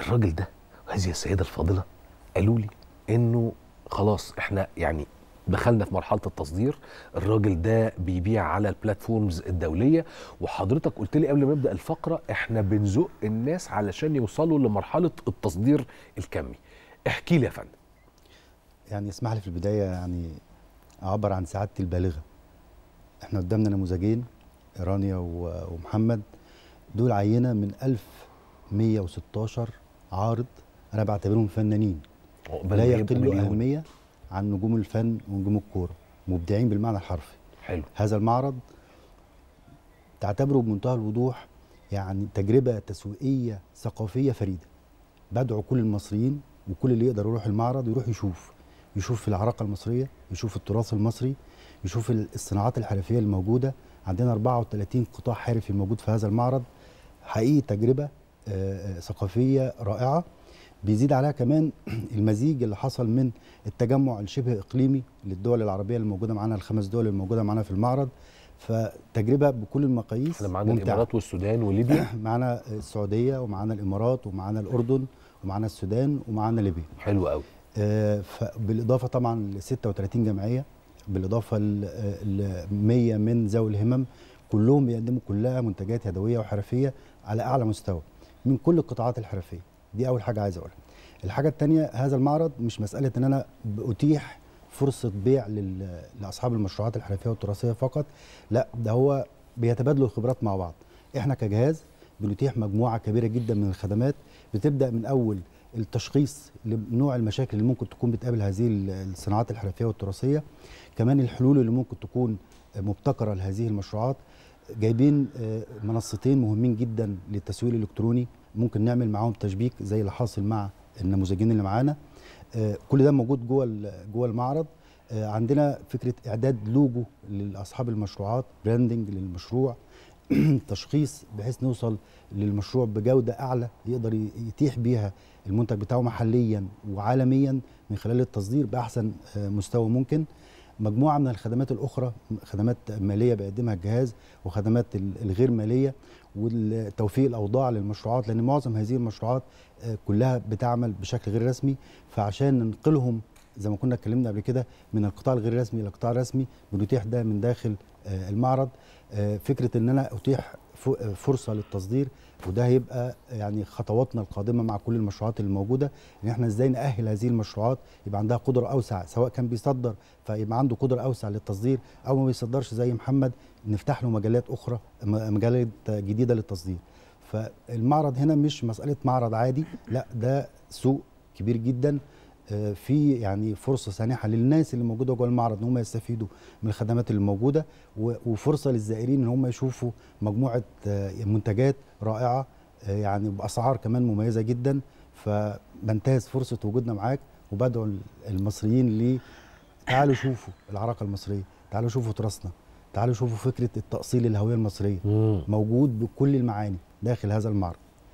الراجل ده وهذه السيده الفاضله قالوا لي انه خلاص احنا يعني دخلنا في مرحله التصدير الراجل ده بيبيع على البلاتفورمز الدوليه وحضرتك قلت لي قبل ما يبدأ الفقره احنا بنزق الناس علشان يوصلوا لمرحله التصدير الكمي احكي لي يا فندم يعني اسمح لي في البدايه يعني اعبر عن سعادتي البالغه احنا قدامنا نموذجين رانيا ومحمد دول عينه من 1116 عارض انا بعتبرهم فنانين لا يقلوا اهميه عن نجوم الفن ونجوم الكوره مبدعين بالمعنى الحرفي حلو هذا المعرض تعتبره بمنتهى الوضوح يعني تجربه تسويقيه ثقافيه فريده بدعو كل المصريين وكل اللي يقدر يروح المعرض يروح يشوف يشوف العراقه المصريه يشوف التراث المصري يشوف الصناعات الحرفيه الموجوده عندنا 34 قطاع حرفي موجود في هذا المعرض حقيقي تجربه ثقافيه رائعه بيزيد عليها كمان المزيج اللي حصل من التجمع الشبه اقليمي للدول العربيه اللي موجوده معانا الخمس دول الموجوده معانا في المعرض فتجربه بكل المقاييس احنا معانا الامارات والسودان وليبيا معانا السعوديه ومعانا الامارات ومعانا الاردن ومعانا السودان ومعانا ليبيا حلو قوي آه، بالاضافه طبعا ل 36 جمعيه بالاضافه ل 100 من ذوي الهمم كلهم بيقدموا كلها منتجات يدويه وحرفيه على اعلى مستوى من كل القطاعات الحرفيه دي اول حاجه عايز اقولها الحاجه الثانيه هذا المعرض مش مساله ان انا اتيح فرصه بيع لاصحاب المشروعات الحرفيه والتراثيه فقط لا ده هو بيتبادلوا الخبرات مع بعض احنا كجهاز بنتيح مجموعه كبيره جدا من الخدمات بتبدا من اول التشخيص لنوع المشاكل اللي ممكن تكون بتقابل هذه الصناعات الحرفيه والتراثيه كمان الحلول اللي ممكن تكون مبتكره لهذه المشروعات جايبين آه، منصتين مهمين جدا للتسويق الالكتروني ممكن نعمل معاهم تشبيك زي اللي حاصل مع النموذجين اللي معانا آه، كل ده موجود جوه جوه المعرض آه، عندنا فكره اعداد لوجو لاصحاب المشروعات براندنج للمشروع تشخيص بحيث نوصل للمشروع بجوده اعلى يقدر يتيح بيها المنتج بتاعه محليا وعالميا من خلال التصدير باحسن مستوى ممكن مجموعه من الخدمات الاخرى خدمات ماليه بيقدمها الجهاز وخدمات الغير ماليه وتوفيق الاوضاع للمشروعات لان معظم هذه المشروعات آه، كلها بتعمل بشكل غير رسمي فعشان ننقلهم زي ما كنا اتكلمنا قبل كده من القطاع الغير رسمي الى القطاع الرسمي بنتيح ده من داخل آه، المعرض آه، فكره ان انا اتيح فرصه للتصدير وده هيبقى يعني خطواتنا القادمه مع كل المشروعات اللي موجوده ان احنا ازاي ناهل هذه المشروعات يبقى عندها قدره اوسع سواء كان بيصدر فيبقى عنده قدره اوسع للتصدير او ما بيصدرش زي محمد نفتح له مجالات اخرى مجالات جديده للتصدير فالمعرض هنا مش مساله معرض عادي لا ده سوق كبير جدا آه، في يعني فرصه سانحه للناس اللي موجوده جوه المعرض ان هم يستفيدوا من الخدمات اللي موجوده وفرصه للزائرين ان هم يشوفوا مجموعه آه، منتجات رائعه آه، يعني باسعار كمان مميزه جدا فبنتهز فرصه وجودنا معاك وبدعو المصريين ل تعالوا شوفوا العراقه المصريه تعالوا شوفوا تراثنا تعالوا شوفوا فكره التاصيل الهويه المصريه موجود بكل المعاني داخل هذا المعرض